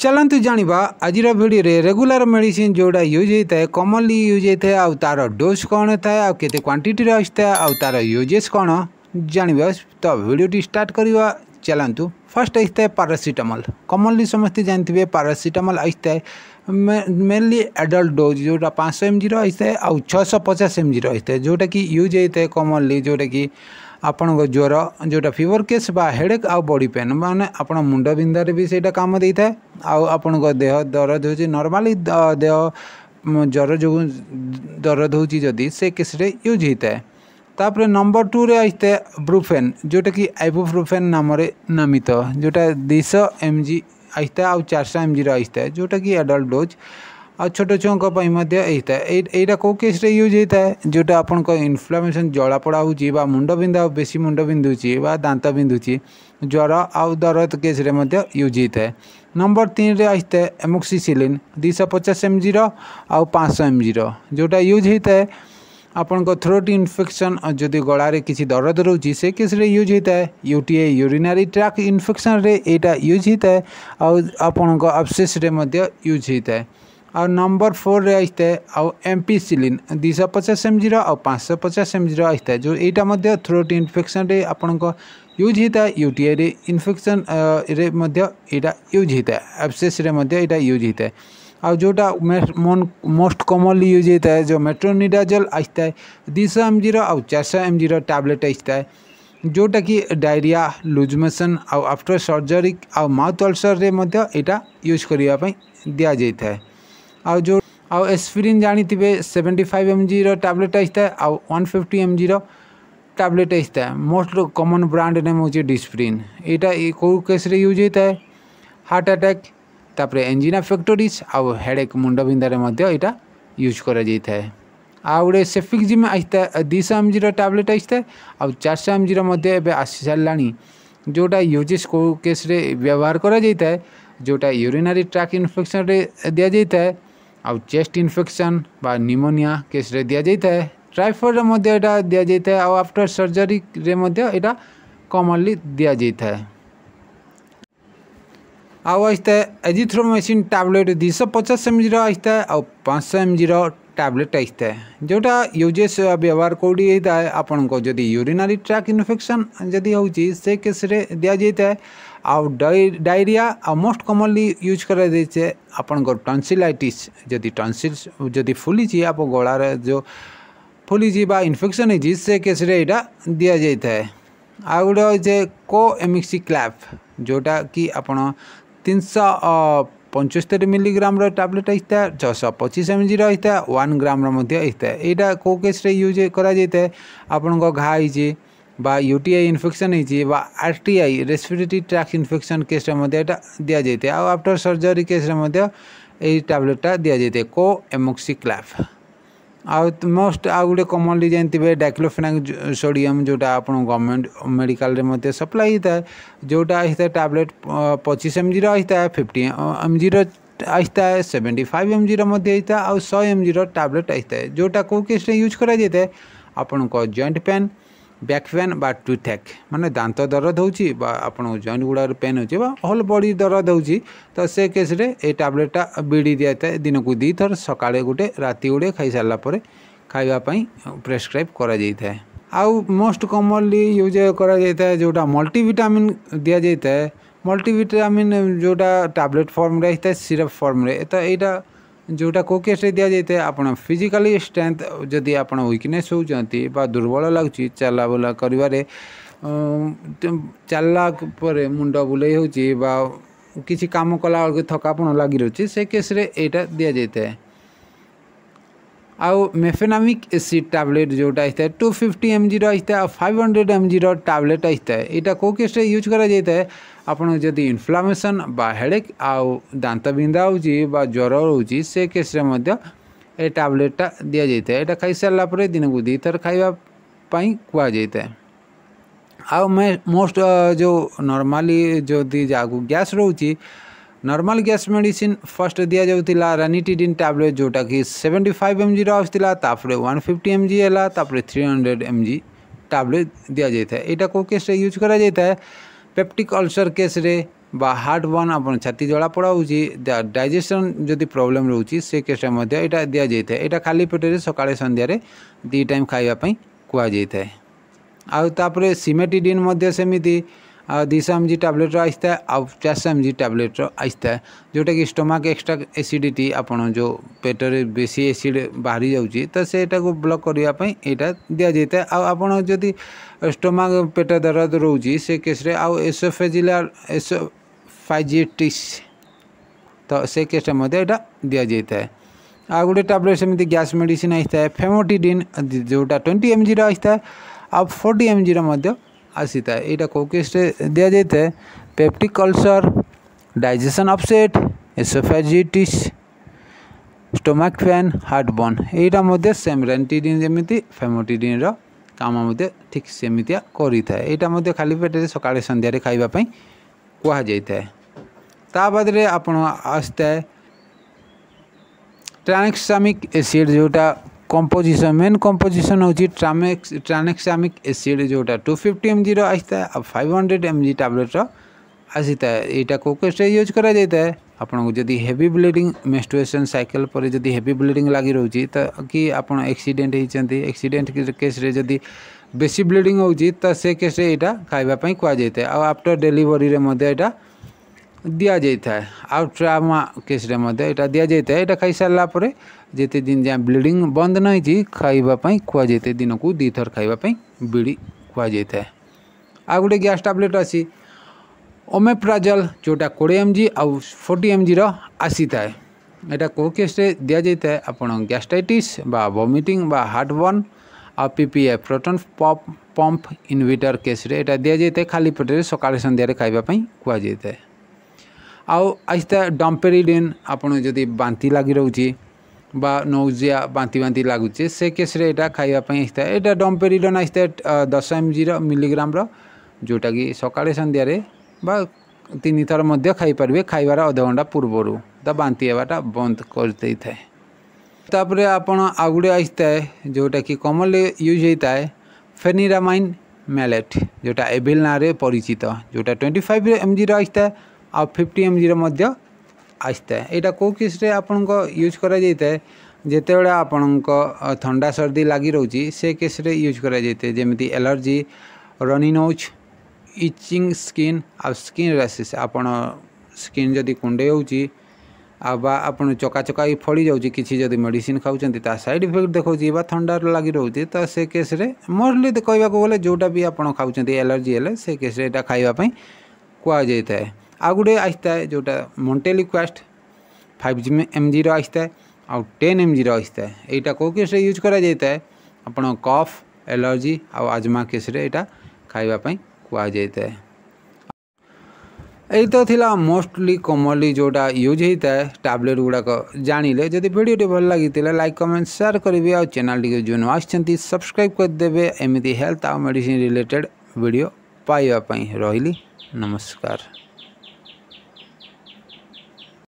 चलत जाणी आज भिडे रेगुला मेडिसीन जोड़ा यूज होता है कमनली यूज होता है आर डोज कौन था आते के क्वांटीटी आसता है यूजेस कौन जाणी तो भिडटी स्टार्ट करवा चलतु फास्ट आसता है पारासीटामल कमनली समस्ते जानते हैं पारासीटामल आसता है मेनली एडल्ट डोज जो पाँच सौ एम जि रही है आ छः पचास एम जी रही है जोटा कि यूज होता है कमनली जोटा कि ଆପଣଙ୍କ ଜ୍ୱର ଯେଉଁଟା ଫିଭର କେସ୍ ବା ହେଡ଼େକ୍ ଆଉ ବଡ଼ି ପେନ୍ ମାନେ ଆପଣ ମୁଣ୍ଡ ବିନ୍ଧାରେ ବି ସେଇଟା କାମ ଦେଇଥାଏ ଆଉ ଆପଣଙ୍କ ଦେହ ଦରଜ ହେଉଛି ନର୍ମାଲି ଦେହ ଜ୍ୱର ଯୋଗୁଁ ଦରଜ ହେଉଛି ଯଦି ସେ କେସ୍ରେ ୟୁଜ୍ ହେଇଥାଏ ତାପରେ ନମ୍ବର ଟୁରେ ଆସିଥାଏ ବ୍ରୁଫେନ୍ ଯେଉଁଟାକି ଆଇବୁପ୍ରୁଫେନ୍ ନାମରେ ନାମିତ ଯେଉଁଟା ଦୁଇଶହ ଏମ୍ ଜି ଆସିଥାଏ ଆଉ ଚାରିଶହ ଏମ୍ ଜିର ଆସିଥାଏ ଯେଉଁଟାକି ଆଡ଼ଲ୍ଟ ଡୋଜ୍ आ छोट छुआ था यहाँ कौ केस यूज होता है जोटा आप इनफ्लामेसन जलापड़ा हो मुंड बिंधा बेस मुंड बिंधुची दात बिंधुची ज्वर आउ दरद केस यूज होता है नंबर तीन आई थे एमोक्सीसिलीन दुश पचास एम जि सौ एम जि जोटा यूज होता है आपण थ्रोट इनफेक्शन जो गलारे किसी दरद रोज से केस यूज होता है यूटीए यूरीनारी ट्राक इनफेक्शन रे यूज होता है आपण को अफसेस यूज होता है आ नंबर फोर रे रही आउ सिलीन दुईश पचास एम एमजी रो पाँच पचास एम एमजी रही जो यहाँ थ्रोट इनफेक्शन आपण यूज होता है यूटीआई इनफेक्शन यहाँ यूज होता है एब्सेस यूज होता है आउ जोटा मोस्ट कमनली यूज होता है जो मेट्रोनिडाजल आई है दुईश एम जी रो चार एम जी टैबलेट आई है जोटा कि डायरिया लुजमेसन आउ आफ्टर सर्जरी आउ माउथ अल्सर रे यूज करने दि जाए ଆଉ ଯେଉଁ ଆଉ ଏସ୍ପିରିନ୍ ଜାଣିଥିବେ ସେଭେଣ୍ଟି ଫାଇଭ୍ ଏମ୍ ଜିର ଟ୍ୟାବଲେଟ୍ ଆସିଥାଏ ଆଉ ୱାନ୍ ଫିଫ୍ଟି ଏମ୍ ଜିର ଟ୍ୟାବଲେଟ୍ ଆସିଥାଏ ମୋଷ୍ଟ କମନ୍ ବ୍ରାଣ୍ଡ ନେମ୍ ହେଉଛି ଡିସ୍ପ୍ରିନ୍ ଏଇଟା କେଉଁ କେସ୍ରେ ୟୁଜ୍ ହୋଇଥାଏ ହାର୍ଟ ଆଟାକ୍ ତାପରେ ଏଞ୍ଜିନା ଫ୍ୟାକ୍ଟୋରିଜ୍ ଆଉ ହେଡ଼େକ୍ ମୁଣ୍ଡ ବିନ୍ଧାରେ ମଧ୍ୟ ଏଇଟା ୟୁଜ୍ କରାଯାଇଥାଏ ଆଉ ଗୋଟେ ସେଫିକ୍ଜିମ୍ ଆସିଥାଏ ଦୁଇଶହ ଏମ୍ ଜିର ଟ୍ୟାବଲେଟ୍ ଆସିଥାଏ ଆଉ ଚାରିଶହ ଏମ୍ ଜିର ମଧ୍ୟ ଏବେ ଆସିସାରିଲାଣି ଯେଉଁଟା ୟୁଜେସ୍ କେଉଁ କେସ୍ରେ ବ୍ୟବହାର କରାଯାଇଥାଏ ଯେଉଁଟା ୟୁରିନାରୀ ଟ୍ରାକ୍ ଇନଫେକ୍ସନ୍ରେ ଦିଆଯାଇଥାଏ आ चेस्ट इनफेक्शन निमोनिया केस रे दि जाए ट्राइफर में दि जाए आफ्टर सर्जरी यहाँ कमनली दि जाए आउ आई एजिथ्रोमेसीन टैबलेट दुई पचास एम जि आई थाए पांचश एम जी ଟ୍ୟାବ୍ଲେଟ୍ ଆସିଥାଏ ଯେଉଁଟା ୟୁଜେସ୍ ବ୍ୟବହାର କେଉଁଠି ହେଇଥାଏ ଆପଣଙ୍କ ଯଦି ୟୁରିନାରୀ ଟ୍ରାକ୍ ଇନଫେକ୍ସନ୍ ଯଦି ହେଉଛି ସେ କେସ୍ରେ ଦିଆଯାଇଥାଏ ଆଉ ଡାଇରିଆ ଆଉ ମୋଷ୍ଟ କମନଲି ୟୁଜ୍ କରାଯାଇଥାଏ ଆପଣଙ୍କର ଟନ୍ସିଲାଇଟିସ୍ ଯଦି ଟନ୍ସିଲ୍ ଯଦି ଫୁଲିଛି ଆପଣ ଗଳାର ଯେଉଁ ଫୁଲିଛି ବା ଇନଫେକ୍ସନ୍ ହେଇଛି ସେ କେସ୍ରେ ଏଇଟା ଦିଆଯାଇଥାଏ ଆଉ ଗୋଟେ ହେଉଛି କୋ ଏମିକ୍ସି କ୍ଲାପ୍ ଯେଉଁଟାକି ଆପଣ ତିନିଶହ ପଞ୍ଚସ୍ତରୀ ମିଲିଗ୍ରାମର ଟ୍ୟାବଲେଟ୍ ଆସିଥାଏ ଛଅଶହ ପଚିଶ ଏମ୍ଜିର ଆସିଥାଏ ୱାନ୍ ଗ୍ରାମର ମଧ୍ୟ ଆସିଥାଏ ଏଇଟା କେଉଁ କେସ୍ରେ ୟୁଜ୍ କରାଯାଇଥାଏ ଆପଣଙ୍କ ଘା ହେଇଛି বা ইউটিআই ইনফেকশন হয়েছে বা আরটিআই রেসপিরেটরি ট্র্যাক ইনফেকশন কেসরে মধ্যে এটা দিয়া যাই আফটার সর্জরি কেসরে মধ্যে এই ট্যাবলেটটা দিয়া যাই কো এমোক্সিক্লাভ मोस्ट आउ गोटे कमनली जानते हैं डाक्लोफिनाक सोडियम जोटा आप गवर्नमेंट मेडिकल सप्लाई होता है जोटा आई था टैबलेट पचीस एम जि आई फिफ्टी एम जि आई था सेवेन्टी फाइव एम जिता आउ शह एम जि टैबलेट आई था जोटा कौ केस यूज कराई आपण को जॉइंट पेन ବ୍ୟାକ୍ ପେନ୍ ବା ଟୁଥ୍ ଏକ୍ ମାନେ ଦାନ୍ତ ଦରଦ ହେଉଛି ବା ଆପଣଙ୍କ ଜଏଣ୍ଟ ଗୁଡ଼ାକରେ ପେନ୍ ହେଉଛି ବା ହୋଲ୍ ବଡ଼ି ଦରଦ ହେଉଛି ତ ସେ କେସ୍ରେ ଏଇ ଟାବ୍ଲେଟ୍ଟା ବିଡ଼ି ଦିଆଯାଏ ଦିନକୁ ଦୁଇଥର ସକାଳେ ଗୋଟେ ରାତି ଗୋଟେ ଖାଇସାରିଲା ପରେ ଖାଇବା ପାଇଁ ପ୍ରେସକ୍ରାଇବ୍ କରାଯାଇଥାଏ ଆଉ ମୋଷ୍ଟ କମନଲି ୟୁଜ୍ କରାଯାଇଥାଏ ଯେଉଁଟା ମଲ୍ଟିଭିଟାମିନ୍ ଦିଆଯାଇଥାଏ ମଲ୍ଟିଭିଟାମିନ୍ ଯେଉଁଟା ଟାବ୍ଲେଟ୍ ଫର୍ମରେ ହେଇଥାଏ ସିରପ୍ ଫର୍ମରେ ତ ଏଇଟା जोटा को केस दि जाए आप फिजिकाली स्ट्रेन्थ जदि आप विकने हो दुर्बल लगुच बुला कर चलला मुंड बुले हो किसी कम कला थकापण लग रही से केस या दि जाए आउ मेफेनामिक एसीड टैबलेट जोटा आई है टू फिफ्टी एम जी रही है five hundred M G Rablet आई है यहाँ कौ केस्रे यूज कराई आपण इनफ्लामेसन इनफ्लामेसन हेडेक् दात बिंधा हो ज्वर हो केस्रे ये टैबलेटा दि जाए ये खाई सारापुर दिनक दीथर खाई है आ मोस्ट जो नॉर्मली जो जहाँ गैस रोच नर्माल गैस मेडिसिन फर्स्ट दि जाऊला रानीटीडीन टैबलेट जोटा कि सेवेन्टी फाइव एम जि आसाला वन फिफ्टी एम जी है three hundred M G tablet दि जाए यू केस्रे यूज कराई পেপটিক অলসর কেসরে বা হার্ট ওয়ান আপনার ছাতি জলা পড়া হচ্ছে ডাইজেসন যদি প্রোবলেম রয়েছে সে কেসটা মধ্যে এটা দিয়া যাই এটা খালি পেটরে সকালে সন্ধ্যায় দুই টাইম খাইবা কুয়া যাই থাকে আউ তাপরে সিমেটিডিন মধ্যে সেমিতি ଦୁଇଶହ ଏମ୍ ଜି ଟ୍ୟାବଲେଟ୍ର ଆସିଥାଏ ଆଉ ଚାରିଶହ ଏମ୍ ଜି ଟ୍ୟାବଲେଟ୍ର ଆସିଥାଏ ଯେଉଁଟାକି ଷ୍ଟୋମାକ୍ ଏକ୍ସଟ୍ରା ଏସିଡ଼ିଟି ଆପଣ ଯେଉଁ ପେଟରେ ବେଶୀ ଏସିଡ଼ ବାହାରି ଯାଉଛି ତ ସେଇଟାକୁ ବ୍ଲକ୍ କରିବା ପାଇଁ ଏଇଟା ଦିଆଯାଇଥାଏ ଆଉ ଆପଣ ଯଦି ଷ୍ଟୋମାକ୍ ପେଟ ଦରଦ ରହୁଛି ସେ କେସ୍ରେ ଆଉ ଏସୋଫେଜିଲାର ଏସୋ ଫାଇଜିଟିସ୍ ତ ସେ କେସ୍ଟା ମଧ୍ୟ ଏଇଟା ଦିଆଯାଇଥାଏ ଆଉ ଗୋଟେ ଟ୍ୟାବଲେଟ୍ ସେମିତି ଗ୍ୟାସ୍ ମେଡ଼ିସିନ୍ ଆସିଥାଏ ଫେମୋଟିଡ଼ିନ୍ ଯେଉଁଟା ଟ୍ୱେଣ୍ଟି ଏମ୍ ଜିର ଆସିଥାଏ ଆଉ ଫୋର୍ଟି ଏମ୍ ଜିର ମଧ୍ୟ ଆସିଥାଏ ଏଇଟା କେଉଁ କେସ୍ରେ ଦିଆଯାଇଥାଏ peptic ulcer digestion upset oesophagitis stomach pain heartburn ଏଇଟା ମଧ୍ୟ ସେମ୍ ରେଣ୍ଟିଡ଼ିନ୍ ଯେମିତି ଫେମୋଟିଡ଼ିନ୍ର କାମ ମଧ୍ୟ ଠିକ୍ ସେମିତିଆ କରିଥାଏ ଏଇଟା ମଧ୍ୟ ଖାଲି ପେଟରେ ସକାଳେ ସନ୍ଧ୍ୟାରେ ଖାଇବା ପାଇଁ କୁହାଯାଇଥାଏ ତା ବାଦରେ ଆପଣ ଆସିଥାଏ ଟ୍ରାନ୍ସସାମିକ୍ ଏସିଡ଼୍ ଯେଉଁଟା କମ୍ପୋଜିସନ୍ ମେନ୍ କମ୍ପୋଜିସନ୍ ହେଉଛି ଟ୍ରାମେକ୍ସ ଟ୍ରାନେକ୍ସାମିକ୍ ଏସିଡ଼୍ ଯେଉଁଟା ଟୁ ଫିଫ୍ଟି ଏମ୍ଜିର ଆସିଥାଏ ଆଉ ଫାଇଭ୍ ହଣ୍ଡ୍ରେଡ଼ ଏମ୍ଜି ଟ୍ୟାବଲେଟ୍ର ଆସିଥାଏ ଏଇଟା କେଉଁ କେସ୍ରେ ୟୁଜ୍ କରାଯାଇଥାଏ ଆପଣଙ୍କୁ ଯଦି ହେଭି ବ୍ଲିଡ଼ିଂ ମେଷ୍ଟ୍ରୁଏସନ୍ ସାଇକେଲ୍ ପରେ ଯଦି ହେଭି ବ୍ଲିଡ଼ିଂ ଲାଗି ରହୁଛି ତ କି ଆପଣ ଏକ୍ସିଡେଣ୍ଟ ହୋଇଛନ୍ତି ଏକ୍ସିଡେଣ୍ଟ କେସ୍ରେ ଯଦି ବେଶୀ ବ୍ଲିଡ଼ିଂ ହେଉଛି ତ ସେ କେସ୍ରେ ଏଇଟା ଖାଇବା ପାଇଁ କୁହାଯାଇଥାଏ ଆଉ ଆଫ୍ଟର ଡେଲିଭରିରେ ମଧ୍ୟ ଏଇଟା दि जाए आउ ट्रामा केस यहाँ दि जाए यह खाई सारापुर जिते दिन जहाँ ब्लीडिंग बंद नहीं खाई दिन को दु थर खाई बीड़ी खुआ था आ गए गैस टैबलेट अच्छी ओमेप्राजल जोटा कोड़े एम जि आउ फोर्टी एम जि आसी थाए यहाँ कौ केस दि जाए आप गैस्टाइटिस वमिट बा हार्ट बर्न आउ पीपीएफ प्रोटन पंप इनविटर केस्रे दि जाए खाली पेटे सका सन्धार खाई कहुए ଆଉ ଆସିତା ଡମ୍ପେରିଡ଼ିନ୍ ଆପଣ ଯଦି ବାନ୍ତି ଲାଗି ରହୁଛି ବା ନୌଜିଆ ବାନ୍ତି ବାନ୍ତି ଲାଗୁଛି ସେ କେସ୍ରେ ଏଇଟା ଖାଇବା ପାଇଁ ଆସିଥାଏ ଏଇଟା ଡମ୍ପେରିଡ଼ନ୍ ଆସିଥାଏ ଦଶ ଏମ୍ ଜିର ମିଲିଗ୍ରାମର ଯେଉଁଟାକି ସକାଳେ ସନ୍ଧ୍ୟାରେ ବା ତିନିଥର ମଧ୍ୟ ଖାଇପାରିବେ ଖାଇବାର ଅଧଘଣ୍ଟା ପୂର୍ବରୁ ତା ବାନ୍ତି ହେବାଟା ବନ୍ଦ କରିଦେଇଥାଏ ତାପରେ ଆପଣ ଆଉ ଗୋଟେ ଆସିଥାଏ ଯେଉଁଟାକି କମନ୍ଲି ୟୁଜ୍ ହେଇଥାଏ ଫେନିରାମାଇନ୍ ମ୍ୟାଲେଟ୍ ଯେଉଁଟା ଏଭିଲ୍ ନାଁରେ ପରିଚିତ ଯେଉଁଟା ଟ୍ୱେଣ୍ଟି ଫାଇଭ୍ ଏମ୍ଜିର ଆସିଥାଏ आ फिफ्टी एम जी आईटा कौ किस आपण यूज कराई थाए जिते आपण थंडा सर्दी लग रही से केस्रे यूज करमी allergy runny nose itching skin आ स्किन रैसेस आपण स्किन जदि कुंडे आप चका चका फड़ जाऊँगी किसी जब मेडिसीन खाऊँच सैड इफेक्ट देखिए थंडार लग रही तो से केस्रे मोरली कह गले जोटा भी आप खाऊँच एलर्जी हेल्ले से केस्रेटा खावाप कह जाए आ गोटे आए जोटा मंटेली क्वास्ट फाइव जी एम जि आए आउ टेन एम जि आए यहाँ कौ केस यूज कराए आपण कफ एलर्जी आउ आजमा केस खावाई कहुए यही तो थिला मोस्टली कमनली जोटा यूज होता है टैबलेट गुड़ाक जान लें जब भिडटे भल लगी लाइक कमेंट सेयार करेंगे आ चेल टी जो नुआ सब्सक्राइब करदे एमती हेल्थ आउ मेडिसिन रिलेटेड वीडियो भिड पाइबापी रही नमस्कार